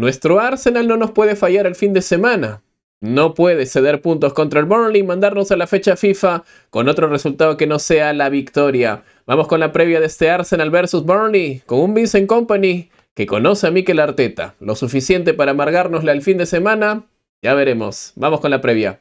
Nuestro Arsenal no nos puede fallar el fin de semana. No puede ceder puntos contra el Burnley y mandarnos a la fecha FIFA con otro resultado que no sea la victoria. Vamos con la previa de este Arsenal versus Burnley con un Vincent Company que conoce a Mikel Arteta. Lo suficiente para amargárnosle el fin de semana. Ya veremos. Vamos con la previa.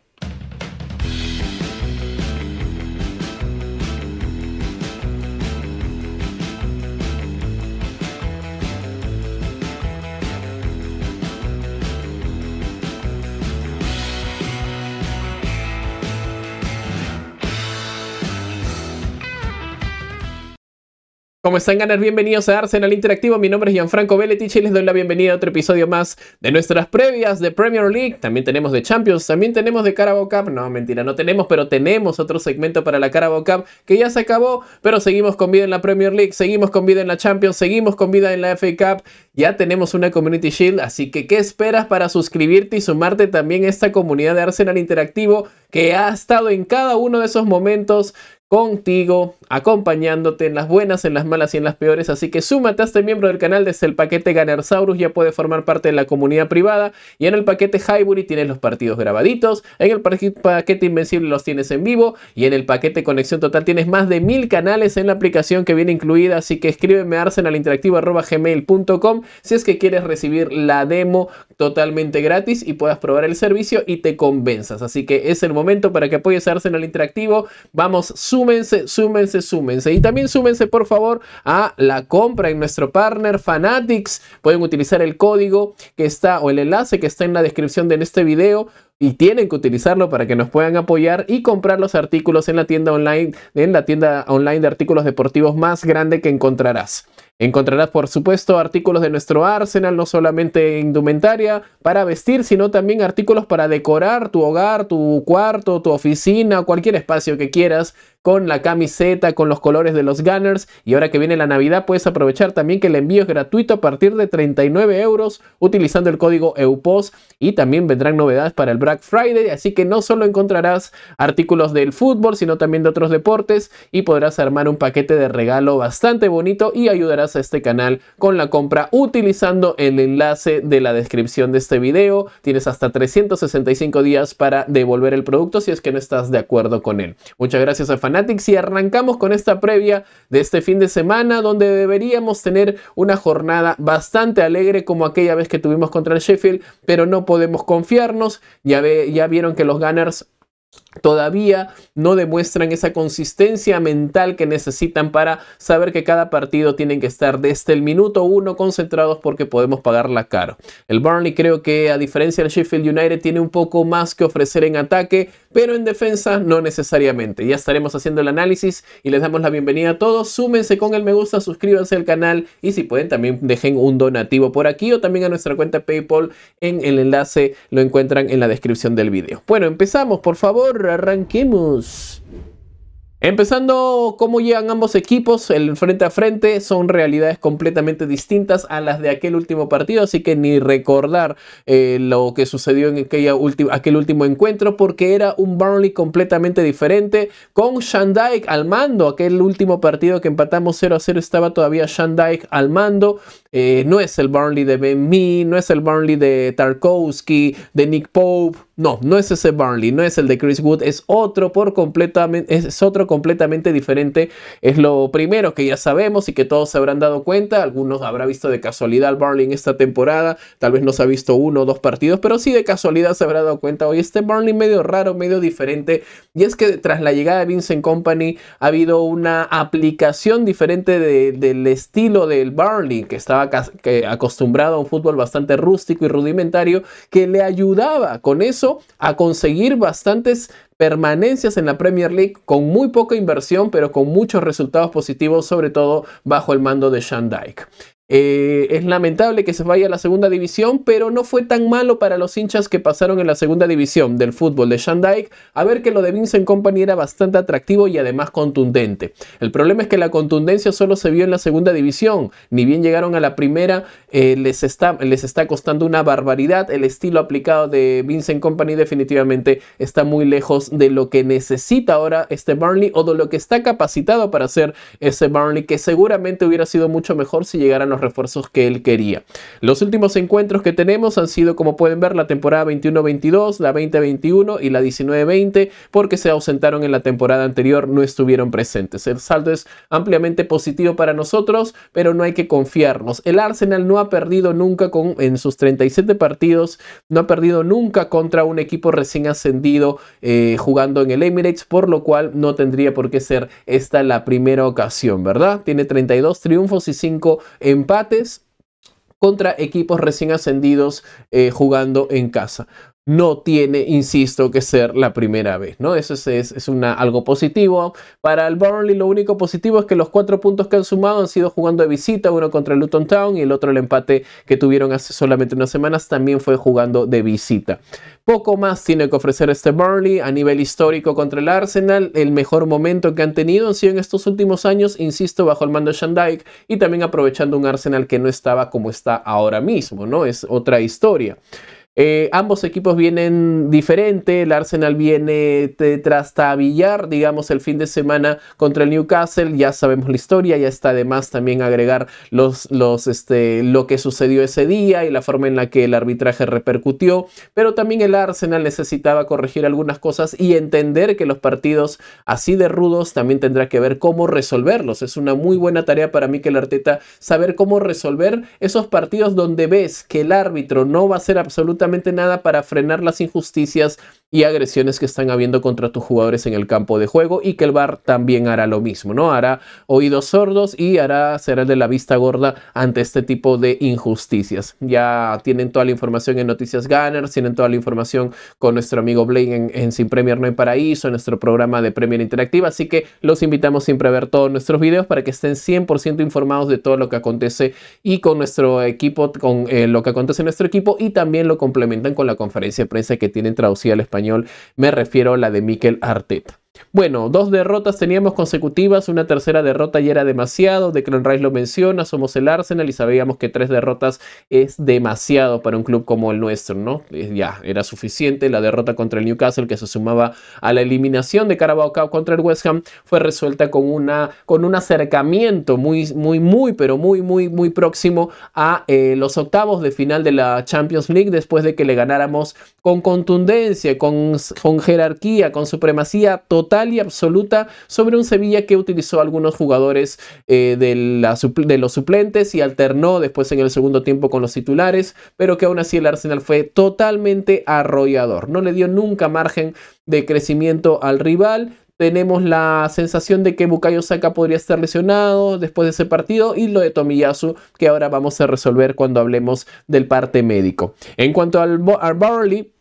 ¿Cómo están, ganar? Bienvenidos a Arsenal Interactivo. Mi nombre es Gianfranco Veletich y les doy la bienvenida a otro episodio más de nuestras previas de Premier League. También tenemos de Champions, también tenemos de Carabao Cup. No, mentira, no tenemos, pero tenemos otro segmento para la Carabao Cup que ya se acabó, pero seguimos con vida en la Premier League, seguimos con vida en la Champions, seguimos con vida en la FA Cup. Ya tenemos una Community Shield, así que ¿qué esperas para suscribirte y sumarte también a esta comunidad de Arsenal Interactivo que ha estado en cada uno de esos momentos contigo, acompañándote en las buenas, en las malas y en las peores. Así que súmate a este miembro del canal desde el paquete Ganersaurus, ya puedes formar parte de la comunidad privada. Y en el paquete Highbury tienes los partidos grabaditos, en el paquete Invencible los tienes en vivo y en el paquete Conexión Total tienes más de mil canales en la aplicación que viene incluida. Así que escríbeme a arsenalinteractivo.gmail.com si es que quieres recibir la demo totalmente gratis y puedas probar el servicio y te convenzas. Así que es el momento para que apoyes a Arsenal Interactivo. Vamos, súmense, súmense, súmense. Y también súmense, por favor, a la compra en nuestro partner Fanatics. Pueden utilizar el código que está o el enlace que está en la descripción de este video y tienen que utilizarlo para que nos puedan apoyar y comprar los artículos en la tienda online, en la tienda online de artículos deportivos más grande que encontrarás. Encontrarás, por supuesto, artículos de nuestro arsenal, no solamente indumentaria para vestir, sino también artículos para decorar tu hogar, tu cuarto, tu oficina, cualquier espacio que quieras, con la camiseta, con los colores de los Gunners. Y ahora que viene la Navidad, puedes aprovechar también que el envío es gratuito a partir de 39 euros utilizando el código EUPOS. Y también vendrán novedades para el Friday, así que no solo encontrarás artículos del fútbol, sino también de otros deportes y podrás armar un paquete de regalo bastante bonito y ayudarás a este canal con la compra utilizando el enlace de la descripción de este video. Tienes hasta 365 días para devolver el producto si es que no estás de acuerdo con él. Muchas gracias a Fanatics y arrancamos con esta previa de este fin de semana donde deberíamos tener una jornada bastante alegre como aquella vez que tuvimos contra el Sheffield, pero no podemos confiarnos. Ya ya, vieron que los Gunners todavía no demuestran esa consistencia mental que necesitan para saber que cada partido tienen que estar desde el minuto uno concentrados porque podemos pagarla caro. El Burnley creo que a diferencia del Sheffield United tiene un poco más que ofrecer en ataque, pero en defensa no necesariamente. Ya estaremos haciendo el análisis y les damos la bienvenida a todos. Súmense con el me gusta, suscríbanse al canal y si pueden también dejen un donativo por aquí o también a nuestra cuenta PayPal en el enlace lo encuentran en la descripción del video. Bueno, empezamos por favor arranquemos. Empezando cómo llegan ambos equipos, el frente a frente son realidades completamente distintas a las de aquel último partido, así que ni recordar eh, lo que sucedió en aquella aquel último encuentro, porque era un Burnley completamente diferente, con Shandike al mando, aquel último partido que empatamos 0 a 0 estaba todavía Shandike al mando, eh, no es el Burnley de Ben Mee, no es el Burnley de Tarkovsky, de Nick Pope. No, no es ese Burnley, no es el de Chris Wood, es otro, por completamente, es otro completamente diferente. Es lo primero que ya sabemos y que todos se habrán dado cuenta. Algunos habrá visto de casualidad al Burnley en esta temporada, tal vez no se ha visto uno o dos partidos, pero sí de casualidad se habrá dado cuenta hoy. Este Burnley medio raro, medio diferente. Y es que tras la llegada de Vincent Company ha habido una aplicación diferente del estilo del Burnley que está acostumbrado a un fútbol bastante rústico y rudimentario que le ayudaba con eso a conseguir bastantes permanencias en la Premier League con muy poca inversión, pero con muchos resultados positivos, sobre todo bajo el mando de Sean eh, es lamentable que se vaya a la segunda división, pero no fue tan malo para los hinchas que pasaron en la segunda división del fútbol de Shandike a ver que lo de Vincent Company era bastante atractivo y además contundente. El problema es que la contundencia solo se vio en la segunda división, ni bien llegaron a la primera, eh, les, está, les está costando una barbaridad. El estilo aplicado de Vincent Company definitivamente está muy lejos de lo que necesita ahora este Burnley o de lo que está capacitado para hacer ese Burnley, que seguramente hubiera sido mucho mejor si llegaran los refuerzos que él quería. Los últimos encuentros que tenemos han sido, como pueden ver, la temporada 21-22, la 20-21 y la 19-20, porque se ausentaron en la temporada anterior, no estuvieron presentes. El saldo es ampliamente positivo para nosotros, pero no hay que confiarnos. El Arsenal no ha perdido nunca con, en sus 37 partidos, no ha perdido nunca contra un equipo recién ascendido eh, jugando en el Emirates, por lo cual no tendría por qué ser esta la primera ocasión, ¿verdad? Tiene 32 triunfos y 5 empates contra equipos recién ascendidos eh, jugando en casa no tiene, insisto, que ser la primera vez, ¿no? Eso es, algo positivo. Para el Burnley lo único positivo es que los cuatro puntos que han sumado han sido jugando de visita, uno contra el Luton Town y el otro el empate que tuvieron hace solamente unas semanas también fue jugando de visita. Poco más tiene que ofrecer este Burnley a nivel histórico contra el Arsenal. El mejor momento que han tenido han sido en estos últimos años, insisto, bajo el mando de Shandike y también aprovechando un Arsenal que no estaba como está ahora mismo, ¿no? Es otra historia. Eh, ambos equipos vienen diferente. El Arsenal viene tras tabillar digamos, el fin de semana contra el Newcastle. Ya sabemos la historia, ya está además también agregar este, lo que sucedió ese día y la forma en la que el arbitraje repercutió. Pero también el Arsenal necesitaba corregir algunas cosas y entender que los partidos así de rudos también tendrá que ver cómo resolverlos. Es una muy buena tarea para mí que el Arteta saber cómo resolver esos partidos donde ves que el árbitro no va a ser absolutamente nada para frenar las injusticias y agresiones que están habiendo contra tus jugadores en el campo de juego y que el VAR también hará lo mismo, ¿no? Hará oídos sordos y hará, el de la vista gorda ante este tipo de injusticias. Ya tienen toda la información en Noticias Gunners, tienen toda la información con nuestro amigo Blaine en, Sin Premier No hay Paraíso, en nuestro programa de Premier Interactiva, así que los invitamos siempre a ver todos nuestros videos para que estén 100% informados de todo lo que acontece y con nuestro equipo, con eh, lo que acontece en nuestro equipo y también lo complementamos complementan con la conferencia de prensa que tienen traducida al español. Me refiero a la de Mikel Arteta. Bueno, dos derrotas teníamos consecutivas, una tercera derrota ya era demasiado, Declan Rice lo menciona, somos el Arsenal y sabíamos que tres derrotas es demasiado para un club como el nuestro, ¿no? Eh, ya, era suficiente, la derrota contra el Newcastle que se sumaba a la eliminación de Carabao Cup contra el West Ham fue resuelta con, una, con un acercamiento muy, muy, muy, pero muy, muy, muy próximo a eh, los octavos de final de la Champions League después de que le ganáramos con contundencia, con, con jerarquía, con supremacía total total y absoluta sobre un Sevilla que utilizó algunos jugadores eh, de, los suplentes y alternó después en el segundo tiempo con los titulares, pero que aún así el Arsenal fue totalmente arrollador. No le dio nunca margen de crecimiento al rival, tenemos la sensación de que Bukayo Saka podría estar lesionado después de ese partido y lo de Tomiyasu que ahora vamos a resolver cuando hablemos del parte médico. En cuanto al, Barley,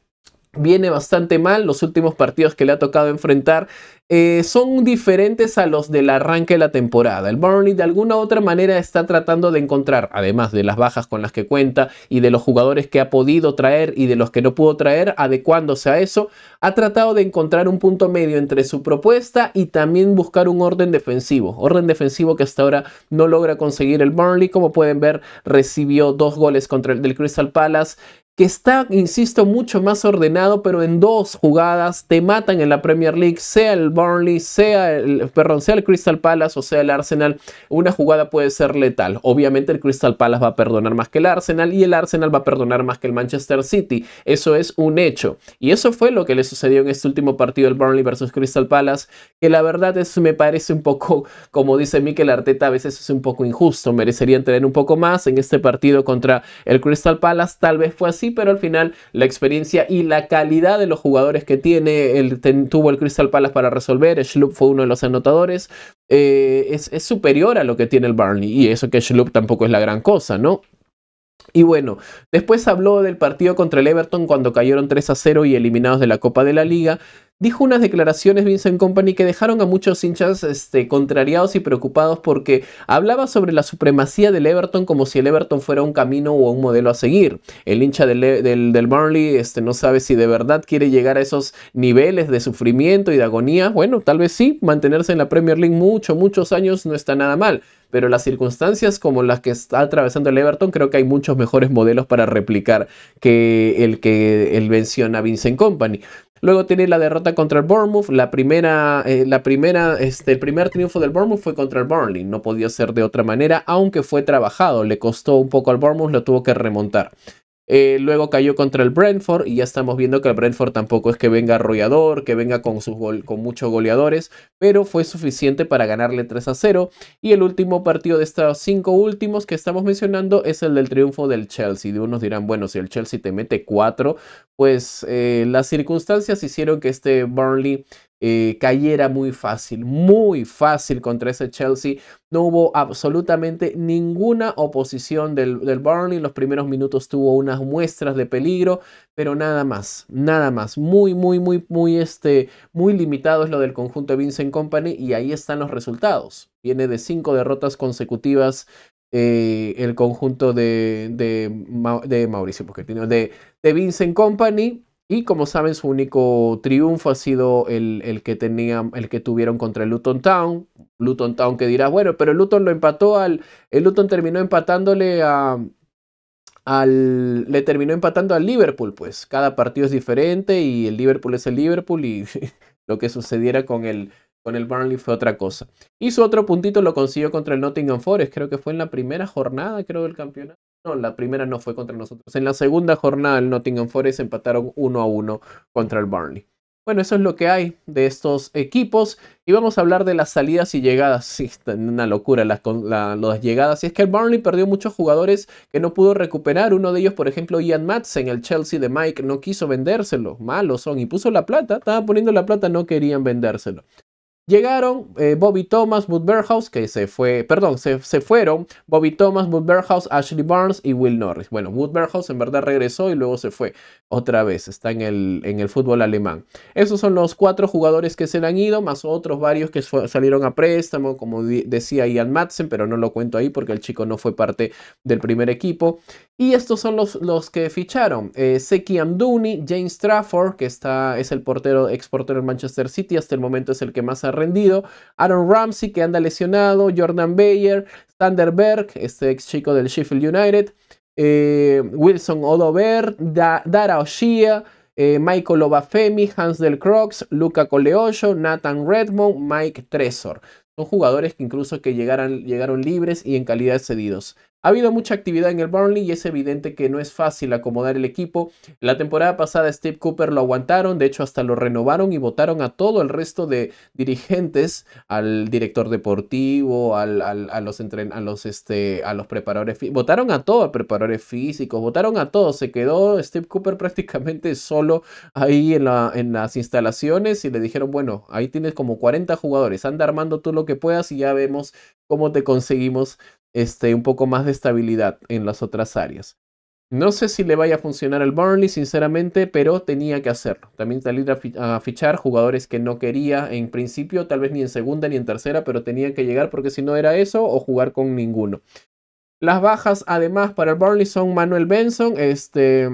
viene bastante mal. Los últimos partidos que le ha tocado enfrentar eh, son diferentes a los del arranque de la temporada. El Burnley de alguna u otra manera está tratando de encontrar, además de las bajas con las que cuenta y de los jugadores que ha podido traer y de los que no pudo traer, adecuándose a eso, ha tratado de encontrar un punto medio entre su propuesta y también buscar un orden defensivo. Orden defensivo que hasta ahora no logra conseguir el Burnley. Como pueden ver, recibió dos goles contra el del Crystal Palace que está, insisto, mucho más ordenado, pero en dos jugadas te matan en la Premier League, sea el Burnley, sea el, sea el Crystal Palace o sea el Arsenal, una jugada puede ser letal. Obviamente el Crystal Palace va a perdonar más que el Arsenal y el Arsenal va a perdonar más que el Manchester City. Eso es un hecho. Y eso fue lo que le sucedió en este último partido del Burnley versus Crystal Palace, que la verdad es, me parece un poco, como dice Mikel Arteta, a veces es un poco injusto. Merecerían tener un poco más en este partido contra el Crystal Palace, tal vez fue así pero al final la experiencia y la calidad de los jugadores que tiene, tuvo el Crystal Palace para resolver, Schlupp fue uno de los anotadores, eh, es, superior a lo que tiene el Barney. Y eso que Schlupp tampoco es la gran cosa, ¿no? Y bueno, después habló del partido contra el Everton cuando cayeron 3 a 0 y eliminados de la Copa de la Liga dijo unas declaraciones Vincent Company que dejaron a muchos hinchas este, contrariados y preocupados porque hablaba sobre la supremacía del Everton como si el Everton fuera un camino o un modelo a seguir. El hincha del, del, Burnley este, no sabe si de verdad quiere llegar a esos niveles de sufrimiento y de agonía. Bueno, tal vez sí, mantenerse en la Premier League mucho, muchos años no está nada mal pero las circunstancias como las que está atravesando el Everton, creo que hay muchos mejores modelos para replicar que el que él menciona Vincent Company. Luego tiene la derrota contra el Bournemouth. La primera, eh, la primera, este, el primer triunfo del Bournemouth fue contra el Burnley. No podía ser de otra manera, aunque fue trabajado. Le costó un poco al Bournemouth, lo tuvo que remontar. Eh, luego cayó contra el Brentford y ya estamos viendo que el Brentford tampoco es que venga arrollador, que venga con, sus con muchos goleadores, pero fue suficiente para ganarle 3 a 0. Y el último partido de estos cinco últimos que estamos mencionando es el del triunfo del Chelsea. De unos dirán, bueno, si el Chelsea te mete 4, pues eh, las circunstancias hicieron que este Burnley eh, cayera muy fácil, muy fácil contra ese Chelsea. No hubo absolutamente ninguna oposición del, del Burnley. En los primeros minutos tuvo unas muestras de peligro, pero nada más, nada más. Muy, muy, muy, muy, este, muy limitado es lo del conjunto de Vincent Company y ahí están los resultados. Viene de cinco derrotas consecutivas eh, el conjunto de, de, Mauricio Pochettino, de, de Vincent Company. Y como saben, su único triunfo ha sido el, que, el que tuvieron contra el Luton Town. Luton Town que dirás, bueno, pero el Luton lo empató al. El Luton terminó empatándole a. Al, le terminó empatando al Liverpool, pues cada partido es diferente y el Liverpool es el Liverpool y lo que sucediera con el, con el Burnley fue otra cosa. Y su otro puntito lo consiguió contra el Nottingham Forest, creo que fue en la primera jornada, creo, del campeonato. No, la primera no fue contra nosotros. En la segunda jornada el Nottingham Forest empataron 1 a 1 contra el Burnley. Bueno, eso es lo que hay de estos equipos. Y vamos a hablar de las salidas y llegadas. Sí, una locura las, las llegadas. Y es que el Burnley perdió muchos jugadores que no pudo recuperar. Uno de ellos, por ejemplo, Ian Madsen, el Chelsea de Mike, no quiso vendérselo. Malos son. Y puso la plata. Estaba poniendo la plata, no querían vendérselo. Llegaron eh, Bobby Thomas, Bud que se fue, perdón, se, fueron Bobby Thomas, Bud Ashley Barnes y Will Norris. Bueno, Bud en verdad regresó y luego se fue otra vez, está en el, en el fútbol alemán. Esos son los cuatro jugadores que se le han ido, más otros varios que salieron a préstamo, como decía Ian Madsen, pero no lo cuento ahí porque el chico no fue parte del primer equipo. Y estos son los, los que ficharon. Seki eh, Amduni, James Trafford, que está, es el portero, ex portero en Manchester City, hasta el momento es el que más ha rendido. Aaron Ramsey, que anda lesionado. Jordan Bayer, Sander Berg, este ex chico del Sheffield United. Eh, Wilson Odover, Dara Oshia. Eh, Michael Obafemi, Hans Del Crocs, Luca Coleollo, Nathan Redmond, Mike Tresor. Son jugadores que incluso que llegaron libres y en calidad cedidos. Ha habido mucha actividad en el Burnley y es evidente que no es fácil acomodar el equipo. La temporada pasada Steve Cooper lo aguantaron, de hecho hasta lo renovaron y votaron a todo el resto de dirigentes, al director deportivo, a los, entren a los, este, a los preparadores, votaron a todos, preparadores físicos, votaron a todos. Se quedó Steve Cooper prácticamente solo ahí en, la, en las instalaciones y le dijeron, bueno, ahí tienes como 40 jugadores, anda armando tú lo que puedas y ya vemos cómo te conseguimos este, un poco más de estabilidad en las otras áreas. No sé si le vaya a funcionar al Burnley, sinceramente, pero tenía que hacerlo. También salir a, fichar jugadores que no quería en principio, tal vez ni en segunda ni en tercera, pero tenía que llegar porque si no era eso o jugar con ninguno. Las bajas además para el Burnley son Manuel Benson, este,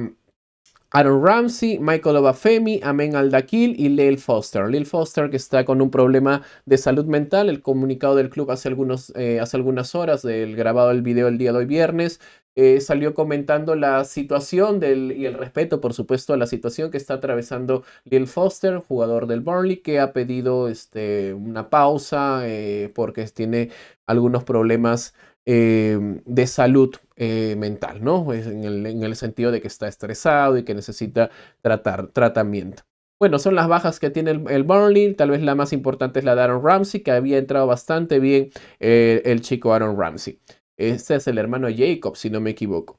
Aaron Ramsey, Michael Obafemi, Amen Aldakil y Lil Foster. Lil Foster que está con un problema de salud mental. El comunicado del club hace, algunos, eh, hace algunas horas del grabado del video el día de hoy viernes. Eh, salió comentando la situación del, y el respeto, por supuesto, a la situación que está atravesando Lil Foster, jugador del Burnley, que ha pedido este, una pausa eh, porque tiene algunos problemas Em, de salud eh, mental, ¿no? En el, en el, sentido de que está estresado y que necesita tratar, tratamiento. Bueno, son las bajas que tiene el, Burnley. Tal vez la más importante es la de Aaron Ramsey, que había entrado bastante bien eh, el chico Aaron Ramsey. Este es el hermano Jacob, si no me equivoco.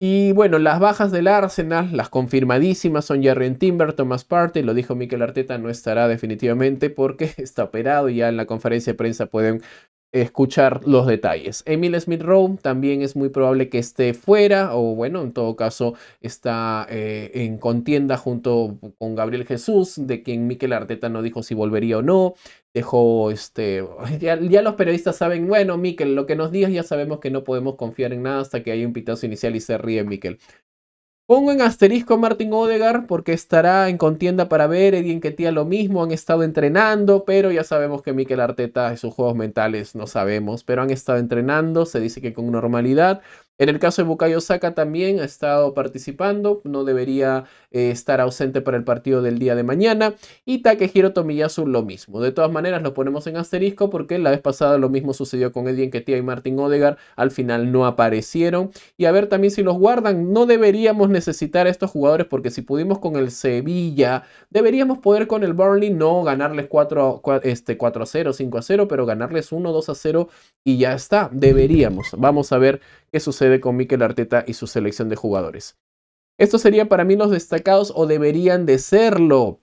Y bueno, las bajas del Arsenal, las confirmadísimas, son Jerry Timber, Thomas Partey, lo dijo Mikel Arteta, no estará definitivamente porque está operado y ya en la conferencia de prensa pueden escuchar los detalles. Emil Smith Rowe también es muy probable que esté fuera o bueno, en todo caso está eh, en contienda junto con Gabriel Jesús, de quien Miquel Arteta no dijo si volvería o no. Dejó este, ya, los periodistas saben, bueno, Miquel, lo que nos digas ya sabemos que no podemos confiar en nada hasta que haya un pitazo inicial y se ríe Miquel. Pongo en asterisco a Martin Odegar porque estará en contienda para ver que tía lo mismo, han estado entrenando, pero ya sabemos que Mikel Arteta y sus juegos mentales no sabemos, pero han estado entrenando, se dice que con normalidad, en el caso de Bukayo Saka también ha estado participando, no debería eh, estar ausente para el partido del día de mañana. Y Takehiro Tomiyasu lo mismo. De todas maneras lo ponemos en asterisco porque la vez pasada lo mismo sucedió con Eddie tío y Martin Odegar. Al final no aparecieron. Y a ver también si los guardan. No deberíamos necesitar a estos jugadores porque si pudimos con el Sevilla, deberíamos poder con el Burnley no ganarles 4, este, 4 a 0, 5 a 0, pero ganarles 1, 2 a 0 y ya está. Deberíamos. Vamos a ver ¿Qué sucede con Mikel Arteta y su selección de jugadores. Esto serían para mí los destacados o deberían de serlo.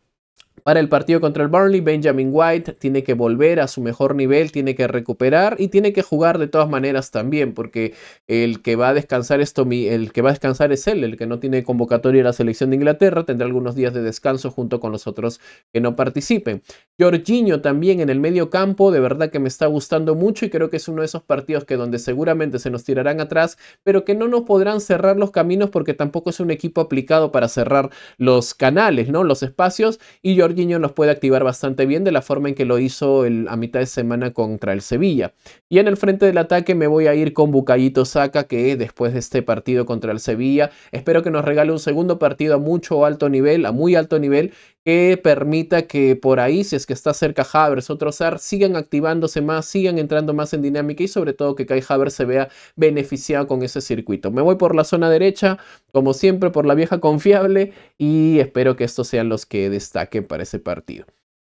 Para el partido contra el Burnley, Benjamin White tiene que volver a su mejor nivel, tiene que recuperar y tiene que jugar de todas maneras también, porque el que va a descansar es Tommy, el que va a descansar es él, el que no tiene convocatoria a la selección de Inglaterra, tendrá algunos días de descanso junto con los otros que no participen. Jorginho también en el medio campo, de verdad que me está gustando mucho y creo que es uno de esos partidos que donde seguramente se nos tirarán atrás, pero que no nos podrán cerrar los caminos porque tampoco es un equipo aplicado para cerrar los canales, ¿no? Los espacios y Jorginho Guiño nos puede activar bastante bien de la forma en que lo hizo a mitad de semana contra el Sevilla. Y en el frente del ataque me voy a ir con Bucayito saca que después de este partido contra el Sevilla, espero que nos regale un segundo partido a mucho alto nivel, a muy alto nivel, que permita que por ahí, si es que está cerca Havers, otro SAR, sigan activándose más, sigan entrando más en dinámica y sobre todo que Kai Havers se vea beneficiado con ese circuito. Me voy por la zona derecha, como siempre, por la vieja confiable y espero que estos sean los que destaquen para ese partido.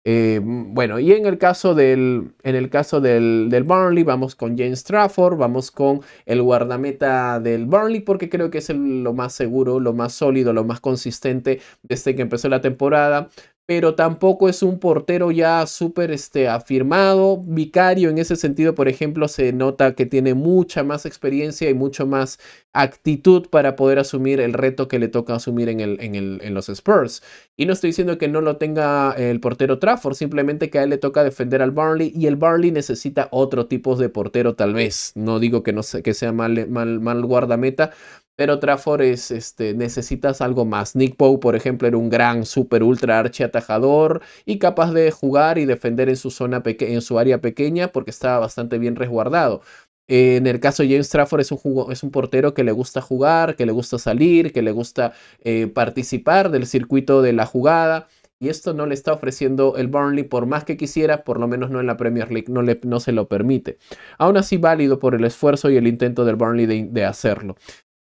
Eh, bueno, y en el caso, del, en el caso del, Burnley, vamos con James Trafford, vamos con el guardameta del Burnley, porque creo que es lo más seguro, lo más sólido, lo más consistente desde que empezó la temporada pero tampoco es un portero ya súper este, afirmado. Vicario en ese sentido, por ejemplo, se nota que tiene mucha más experiencia y mucho más actitud para poder asumir el reto que le toca asumir en, el, el, en los Spurs. Y no estoy diciendo que no lo tenga el portero Trafford, simplemente que a él le toca defender al Barley y el Barley necesita otro tipo de portero tal vez. No digo que, no sea, sea mal, mal, mal guardameta, pero Trafford es, este, necesitas algo más. Nick Pope, por ejemplo, era un gran, super, ultra archi atajador y capaz de jugar y defender en su, zona en su área pequeña porque estaba bastante bien resguardado. en el caso de James Trafford es un, es un, portero que le gusta jugar, que le gusta salir, que le gusta eh, participar del circuito de la jugada. Y esto no le está ofreciendo el Burnley por más que quisiera, por lo menos no en la Premier League, no, le, no se lo permite. Aún así válido por el esfuerzo y el intento del Burnley de hacerlo.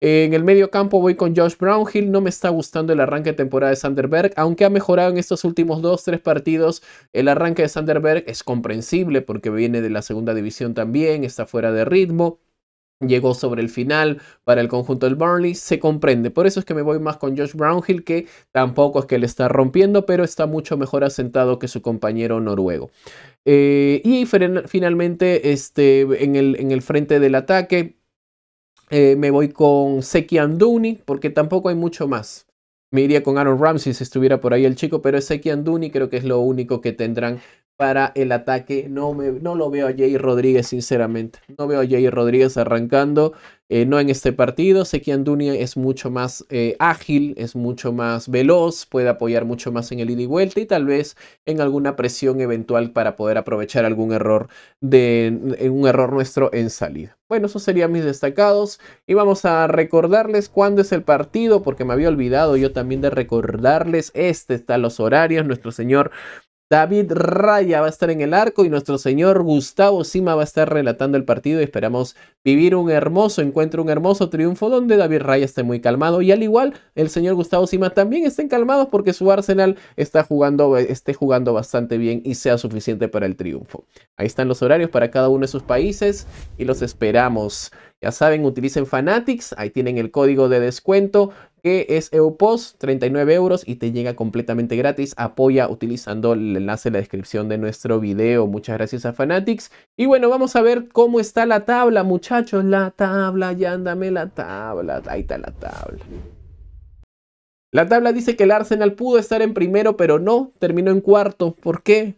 En el medio campo voy con Josh Brownhill. No me está gustando el arranque de temporada de Sanderberg, aunque ha mejorado en estos últimos dos, tres partidos. El arranque de Sanderberg es comprensible porque viene de la segunda división también, está fuera de ritmo. Llegó sobre el final para el conjunto del Burnley, se comprende. Por eso es que me voy más con Josh Brownhill, que tampoco es que le está rompiendo, pero está mucho mejor asentado que su compañero noruego. Eh, y finalmente, este, en, el, en el frente del ataque, eh, me voy con Seki Anduni, porque tampoco hay mucho más. Me iría con Aaron Ramsey si estuviera por ahí el chico, pero Seki Anduni creo que es lo único que tendrán para el ataque. No, me, no lo veo a Jay Rodríguez, sinceramente. No veo a Jay Rodríguez arrancando. Eh, no en este partido. Sé que Andunia es mucho más eh, ágil, es mucho más veloz, puede apoyar mucho más en el ida y vuelta y tal vez en alguna presión eventual para poder aprovechar algún error de un error nuestro en salida. Bueno, esos serían mis destacados y vamos a recordarles cuándo es el partido porque me había olvidado yo también de recordarles este están los horarios. Nuestro señor David Raya va a estar en el arco y nuestro señor Gustavo Sima va a estar relatando el partido y esperamos vivir un hermoso encuentro, un hermoso triunfo donde David Raya esté muy calmado y al igual el señor Gustavo Sima también estén calmados porque su Arsenal está jugando, esté jugando bastante bien y sea suficiente para el triunfo. Ahí están los horarios para cada uno de sus países y los esperamos. Ya saben, utilicen Fanatics, ahí tienen el código de descuento que es EUPOS, 39 euros y te llega completamente gratis. Apoya utilizando el enlace en la descripción de nuestro video. Muchas gracias a Fanatics. Y bueno, vamos a ver cómo está la tabla, muchachos. La tabla, ya andame la tabla. Ahí está la tabla. La tabla dice que el Arsenal pudo estar en primero, pero no, terminó en cuarto. ¿Por qué?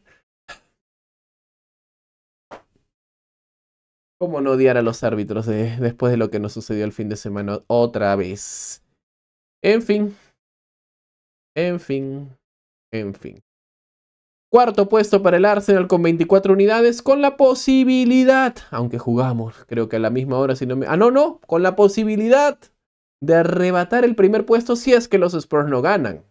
¿Cómo no odiar a los árbitros después de lo que nos sucedió el fin de semana otra vez? En fin. En fin. En fin. Cuarto puesto para el Arsenal con 24 unidades, con la posibilidad, aunque jugamos, creo que a la misma hora, si no me... Ah, no, no, con la posibilidad de arrebatar el primer puesto si es que los Spurs no ganan.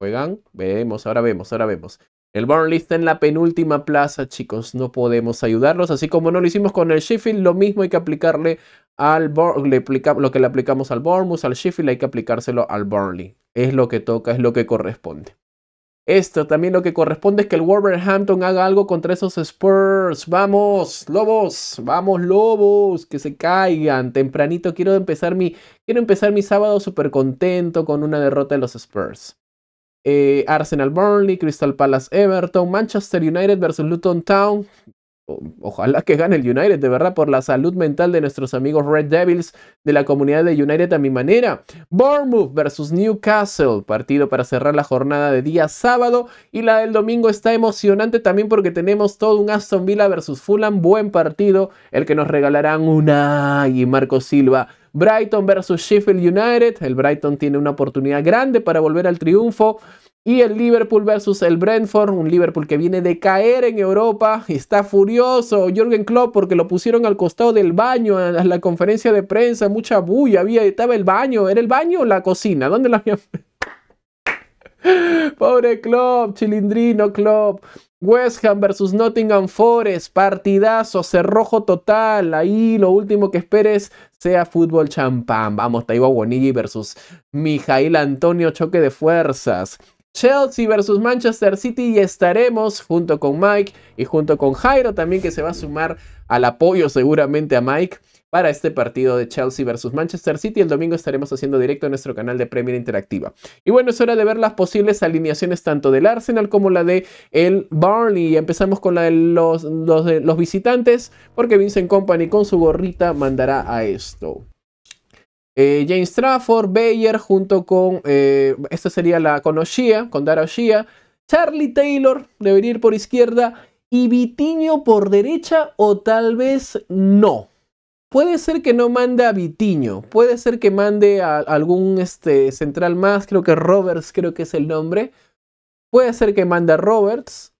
Juegan, vemos, ahora vemos, ahora vemos. El Burnley está en la penúltima plaza, chicos, no podemos ayudarlos, así como no lo hicimos con el Sheffield, lo mismo hay que aplicarle al lo que le aplicamos al Bournemouth, al Sheffield, hay que aplicárselo al Burnley. Es lo que toca, es lo que corresponde. Esto también lo que corresponde es que el Wolverhampton haga algo contra esos Spurs. Vamos, lobos, vamos, lobos, que se caigan. Tempranito quiero empezar mi, quiero empezar mi sábado súper contento con una derrota de los Spurs. Eh, Arsenal Burnley, Crystal Palace Everton, Manchester United versus Luton Town ojalá que gane el United, de verdad, por la salud mental de nuestros amigos Red Devils de la comunidad de United a mi manera. Bournemouth versus Newcastle, partido para cerrar la jornada de día sábado y la del domingo está emocionante también porque tenemos todo un Aston Villa versus Fulham, buen partido, el que nos regalarán una y Marco Silva. Brighton versus Sheffield United, el Brighton tiene una oportunidad grande para volver al triunfo. Y el Liverpool versus el Brentford, un Liverpool que viene de caer en Europa, está furioso Jürgen Klopp porque lo pusieron al costado del baño A la conferencia de prensa, mucha bulla, había, estaba el baño, ¿era el baño o la cocina? ¿Dónde la habían? Pobre Klopp, chilindrino Klopp. West Ham versus Nottingham Forest, partidazo, cerrojo total. Ahí lo último que esperes sea fútbol champán. Vamos, Taibo Bonilli versus Mijail Antonio, choque de fuerzas. Chelsea versus Manchester City y estaremos junto con Mike y junto con Jairo también que se va a sumar al apoyo seguramente a Mike para este partido de Chelsea versus Manchester City. El domingo estaremos haciendo directo en nuestro canal de Premier Interactiva. Y bueno, es hora de ver las posibles alineaciones tanto del Arsenal como la de el Barney. Empezamos con la los, de los visitantes porque Vincent Company con su gorrita mandará a esto. Eh, James Trafford, Bayer, junto con, eh, esta sería la con Oshia, con dar Oshia, Charlie Taylor debería ir por izquierda y Vitiño por derecha o tal vez no. Puede ser que no mande a Vitiño, puede ser que mande a algún este, central más, creo que Roberts creo que es el nombre. Puede ser que mande a Roberts.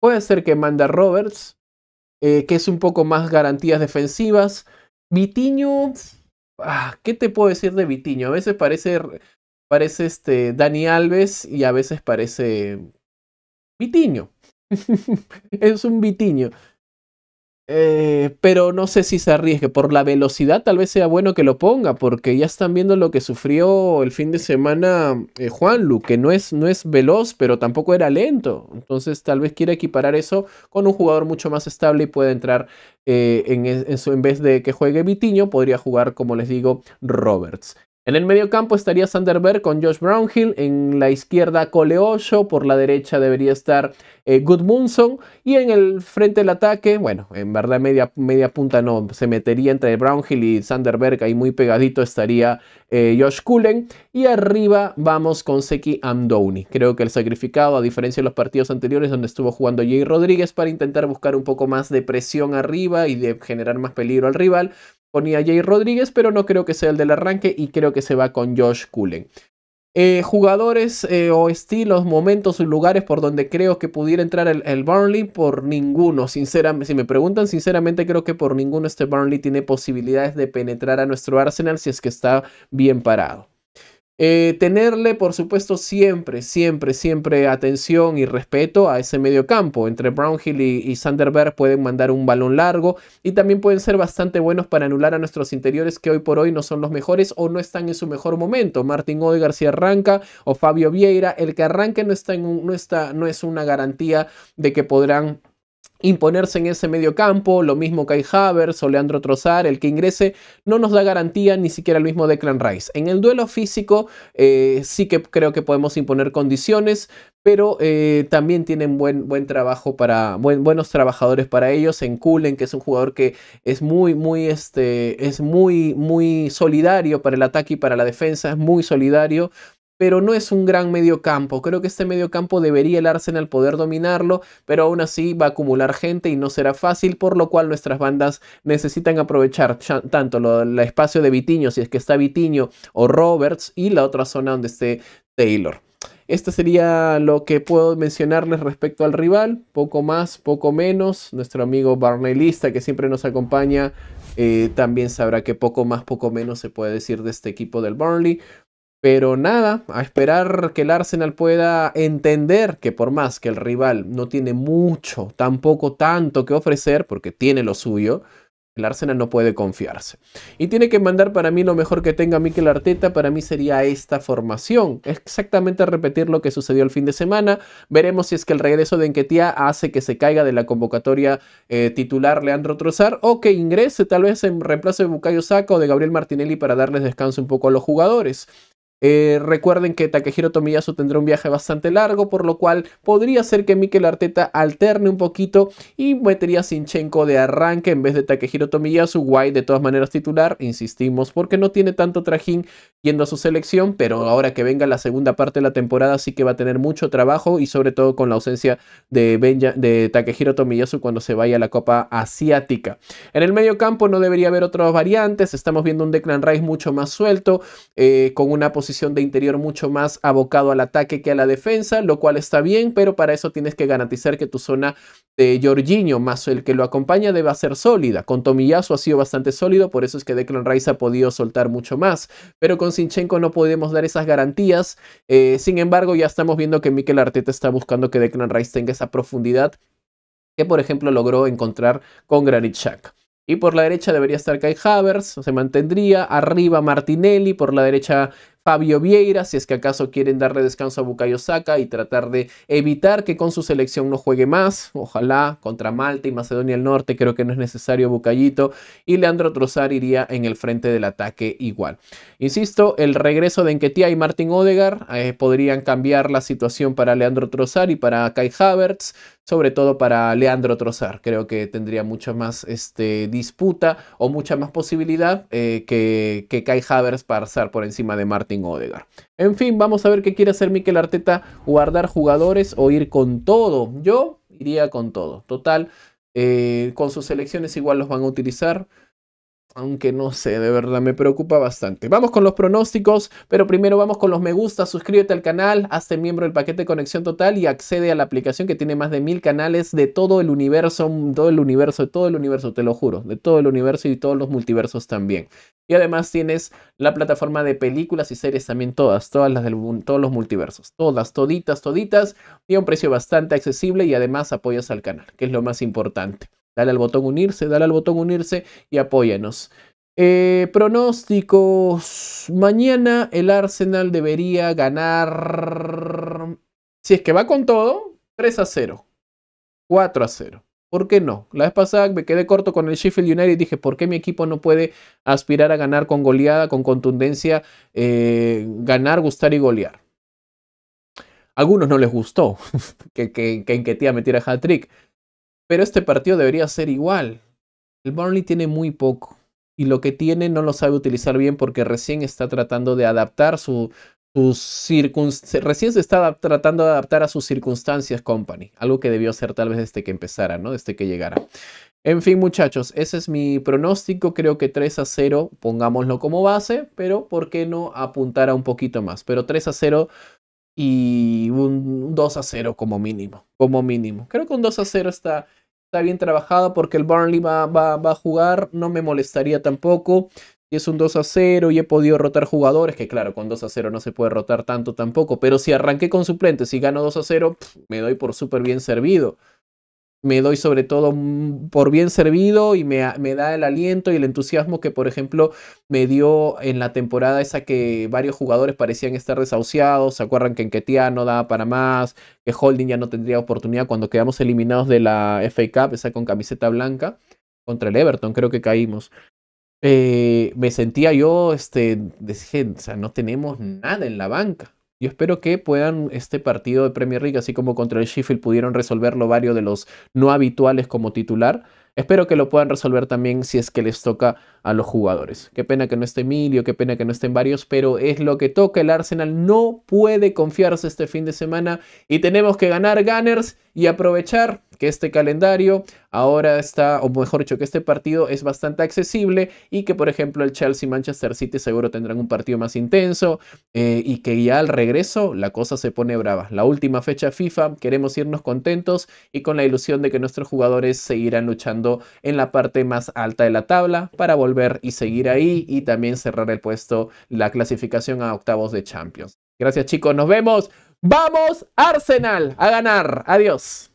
Puede ser que mande Roberts, eh, que es un poco más garantías defensivas. Vitiño, ah, ¿qué te puedo decir de Vitiño? A veces parece, parece este Dani Alves y a veces parece Vitiño. es un Vitiño. Eh, pero no sé si se arriesgue. Por la velocidad, tal vez sea bueno que lo ponga, porque ya están viendo lo que sufrió el fin de semana eh, Juan Lu que no es, no es veloz, pero tampoco era lento. Entonces, tal vez quiera equiparar eso con un jugador mucho más estable y puede entrar eh, en, en, en vez de que juegue Vitiño, podría jugar, como les digo, Roberts. En el medio campo estaría sanderberg con Josh Brownhill, en la izquierda Cole Osho, por la derecha debería estar eh, y en el frente del ataque, bueno, en verdad media, media punta no, se metería entre Brownhill y sanderberg ahí muy pegadito estaría eh, Josh Cullen y arriba vamos con Seki Amdouni. Creo que el sacrificado, a diferencia de los partidos anteriores donde estuvo jugando Jay Rodríguez para intentar buscar un poco más de presión arriba y de generar más peligro al rival, ponía Jay Rodríguez, pero no creo que sea el del arranque y creo que se va con Josh Cullen. Eh, jugadores eh, o estilos, momentos o lugares por donde creo que pudiera entrar el, el Burnley, por ninguno. Sinceramente, si me preguntan, sinceramente creo que por ninguno este Burnley tiene posibilidades de penetrar a nuestro Arsenal si es que está bien parado. Eh, tenerle, por supuesto, siempre, siempre, siempre atención y respeto a ese medio campo. Entre Brownhill y, y Sanderberg pueden mandar un balón largo y también pueden ser bastante buenos para anular a nuestros interiores que hoy por hoy no son los mejores o no están en su mejor momento. Martín Odegar si arranca o Fabio Vieira, el que arranque no, está en no, está, no es una garantía de que podrán imponerse en ese medio campo, lo mismo Kai Havertz o Leandro Trozar, el que ingrese no nos da garantía ni siquiera el mismo de Declan Rice. En el duelo físico eh, sí que creo que podemos imponer condiciones, pero eh, también tienen buen, buen trabajo para, buenos trabajadores para ellos en Kulen, que es un jugador que es muy, muy, este, es muy, muy solidario para el ataque y para la defensa, es muy solidario, pero no es un gran medio campo, Creo que este medio campo debería el Arsenal poder dominarlo, pero aún así va a acumular gente y no será fácil, por lo cual nuestras bandas necesitan aprovechar tanto el espacio de Vitiño, si es que está Vitiño o Roberts, y la otra zona donde esté Taylor. Esto sería lo que puedo mencionarles respecto al rival, poco más, poco menos. Nuestro amigo lista que siempre nos acompaña, eh, también sabrá que poco más, poco menos se puede decir de este equipo del Burnley. Pero nada, a esperar que el Arsenal pueda entender que por más que el rival no tiene mucho, tampoco tanto que ofrecer, porque tiene lo suyo, el Arsenal no puede confiarse. Y tiene que mandar para mí lo mejor que tenga Mikel Arteta, para mí sería esta formación. Exactamente repetir lo que sucedió el fin de semana. Veremos si es que el regreso de Enquetía hace que se caiga de la convocatoria eh, titular Leandro Trozar o que ingrese tal vez en reemplazo de Bucayo Saca o de Gabriel Martinelli para darles descanso un poco a los jugadores. Eh, recuerden que Takehiro Tomiyasu tendrá un viaje bastante largo, por lo cual podría ser que Mikel Arteta alterne un poquito y metería Sinchenko de arranque en vez de Takehiro Tomiyasu. Guay, de todas maneras, titular, insistimos, porque no tiene tanto trajín yendo a su selección, pero ahora que venga la segunda parte de la temporada sí que va a tener mucho trabajo y sobre todo con la ausencia de, de Takehiro Tomiyasu cuando se vaya a la Copa Asiática. En el medio campo no debería haber otras variantes, estamos viendo un Declan Rice mucho más suelto, eh, con una posición posición de interior mucho más abocado al ataque que a la defensa, lo cual está bien, pero para eso tienes que garantizar que tu zona de Jorginho más el que lo acompaña deba ser sólida. Con Tomiyasu ha sido bastante sólido, por eso es que Declan Rice ha podido soltar mucho más, pero con Sinchenko no podemos dar esas garantías. Eh, sin embargo, ya estamos viendo que Mikel Arteta está buscando que Declan Rice tenga esa profundidad que, por ejemplo, logró encontrar con Granit Xhaka. Y por la derecha debería estar Kai Havertz, se mantendría. Arriba Martinelli, por la derecha Fabio Vieira, si es que acaso quieren darle descanso a Bucayosaka y tratar de evitar que con su selección no juegue más. Ojalá contra Malta y Macedonia del Norte, creo que no es necesario Bucayito. Y Leandro Trozar iría en el frente del ataque igual. Insisto, el regreso de Enquetía y Martin Odegar eh, podrían cambiar la situación para Leandro Trozar y para Kai Havertz sobre todo para Leandro Trozar. Creo que tendría mucha más este, disputa o mucha más posibilidad eh, que, que Kai Havers pasar por encima de Martin Odegaard. En fin, vamos a ver qué quiere hacer Mikel Arteta, guardar jugadores o ir con todo. Yo iría con todo. Total, eh, con sus selecciones igual los van a utilizar. Aunque no sé, de verdad me preocupa bastante. Vamos con los pronósticos, pero primero vamos con los me gusta, suscríbete al canal, hazte miembro del paquete de Conexión Total y accede a la aplicación que tiene más de mil canales de todo el universo, todo el universo, de todo el universo, te lo juro, de todo el universo y todos los multiversos también. Y además tienes la plataforma de películas y series también todas, todas las de todos los multiversos, todas, toditas, toditas, y a un precio bastante accesible y además apoyas al canal, que es lo más importante. Dale al botón unirse, dale al botón unirse y apóyanos. Eh, pronósticos. Mañana el Arsenal debería ganar. Si es que va con todo, 3 a 0. 4 a 0. ¿Por qué no? La vez pasada me quedé corto con el Sheffield United y dije, ¿por qué mi equipo no puede aspirar a ganar con goleada, con contundencia, eh, ganar, gustar y golear? A algunos no les gustó que, que, que en metiera hat-trick, pero este partido debería ser igual. El Burnley tiene muy poco y lo que tiene no lo sabe utilizar bien porque recién está tratando de adaptar su, circunstancias, recién se está tratando de adaptar a sus circunstancias company, algo que debió hacer tal vez desde que empezara, ¿no? Desde que llegara. En fin, muchachos, ese es mi pronóstico, creo que 3 a 0, pongámoslo como base, pero ¿por qué no apuntar a un poquito más? Pero 3 a 0 y un 2 a 0 como mínimo. Como mínimo. Creo que un 2 a 0 está, bien trabajado porque el Burnley va, a jugar, no me molestaría tampoco. Y es un 2 a 0 y he podido rotar jugadores, que claro, con 2 a 0 no se puede rotar tanto tampoco, pero si arranqué con suplentes y gano 2 a 0, me doy por súper bien servido me doy sobre todo por bien servido y me, da el aliento y el entusiasmo que, por ejemplo, me dio en la temporada esa que varios jugadores parecían estar desahuciados. ¿Se acuerdan que Ketia no daba para más? Que Holding ya no tendría oportunidad cuando quedamos eliminados de la FA Cup, esa con camiseta blanca, contra el Everton, creo que caímos. Eh, me sentía yo, este, no tenemos nada en la banca. Yo espero que puedan este partido de Premier League, así como contra el Sheffield, pudieron resolverlo varios de los no habituales como titular. Espero que lo puedan resolver también si es que les toca a los jugadores. Qué pena que no esté Emilio, qué pena que no estén varios, pero es lo que toca. El Arsenal no puede confiarse este fin de semana y tenemos que ganar Gunners y aprovechar que este calendario ahora está, o mejor dicho, que este partido es bastante accesible y que, por ejemplo, el Chelsea y Manchester City seguro tendrán un partido más intenso eh, y que ya al regreso la cosa se pone brava. La última fecha FIFA, queremos irnos contentos y con la ilusión de que nuestros jugadores seguirán luchando en la parte más alta de la tabla para volver y seguir ahí y también cerrar el puesto, la clasificación a octavos de Champions. Gracias chicos, nos vemos. Vamos Arsenal a ganar. Adiós.